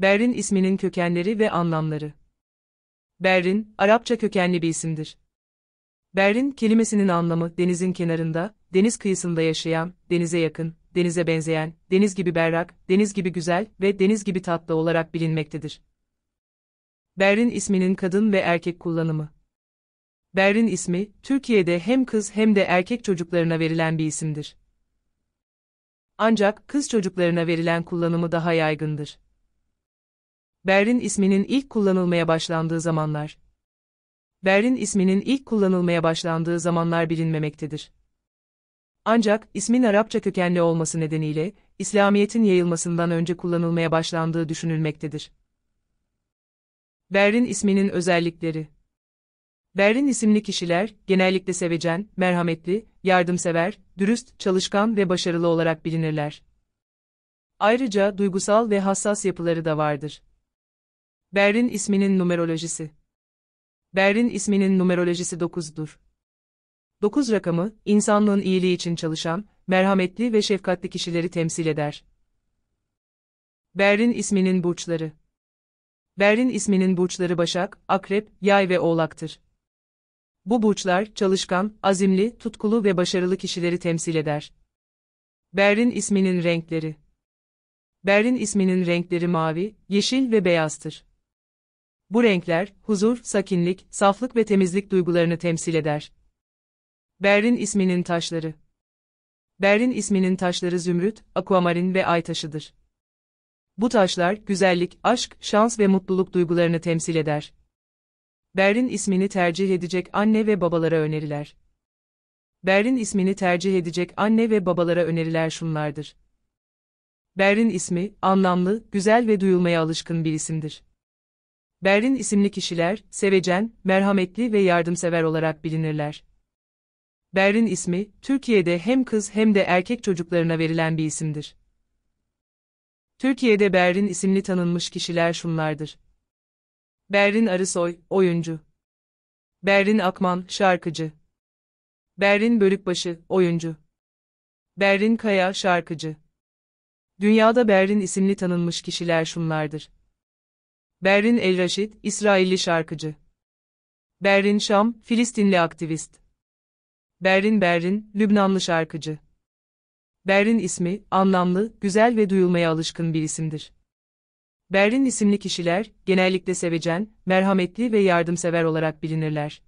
Berrin isminin kökenleri ve anlamları. Berrin, Arapça kökenli bir isimdir. Berrin kelimesinin anlamı denizin kenarında, deniz kıyısında yaşayan, denize yakın, denize benzeyen, deniz gibi berrak, deniz gibi güzel ve deniz gibi tatlı olarak bilinmektedir. Berrin isminin kadın ve erkek kullanımı. Berrin ismi, Türkiye'de hem kız hem de erkek çocuklarına verilen bir isimdir. Ancak kız çocuklarına verilen kullanımı daha yaygındır. Berlin isminin ilk kullanılmaya başlandığı zamanlar. Berlin isminin ilk kullanılmaya başlandığı zamanlar bilinmemektedir. Ancak ismin Arapça kökenli olması nedeniyle İslamiyet'in yayılmasından önce kullanılmaya başlandığı düşünülmektedir. Berlin isminin özellikleri Berlin isimli kişiler, genellikle sevecen, merhametli, yardımsever, dürüst, çalışkan ve başarılı olarak bilinirler. Ayrıca duygusal ve hassas yapıları da vardır. Berrin isminin numerolojisi. Berrin isminin numerolojisi 9'dur. 9 rakamı, insanlığın iyiliği için çalışan, merhametli ve şefkatli kişileri temsil eder. Berrin isminin burçları. Berrin isminin burçları Başak, Akrep, Yay ve Oğlak'tır. Bu burçlar, çalışkan, azimli, tutkulu ve başarılı kişileri temsil eder. Berrin isminin renkleri. Berrin isminin renkleri mavi, yeşil ve beyazdır. Bu renkler, huzur, sakinlik, saflık ve temizlik duygularını temsil eder. Berrin isminin taşları Berrin isminin taşları zümrüt, akuamarin ve ay taşıdır. Bu taşlar, güzellik, aşk, şans ve mutluluk duygularını temsil eder. Berrin ismini tercih edecek anne ve babalara öneriler. Berrin ismini tercih edecek anne ve babalara öneriler şunlardır. Berrin ismi, anlamlı, güzel ve duyulmaya alışkın bir isimdir. Berlin isimli kişiler, sevecen, merhametli ve yardımsever olarak bilinirler. Berlin ismi, Türkiye'de hem kız hem de erkek çocuklarına verilen bir isimdir. Türkiye'de Berlin isimli tanınmış kişiler şunlardır. Berlin Arısoy, oyuncu. Berlin Akman, şarkıcı. Berlin Bölükbaşı, oyuncu. Berlin Kaya, şarkıcı. Dünyada Berlin isimli tanınmış kişiler şunlardır. Berrin El-Raşid, İsrailli şarkıcı. Berrin Şam, Filistinli aktivist. Berrin Berrin, Lübnanlı şarkıcı. Berrin ismi, anlamlı, güzel ve duyulmaya alışkın bir isimdir. Berrin isimli kişiler, genellikle sevecen, merhametli ve yardımsever olarak bilinirler.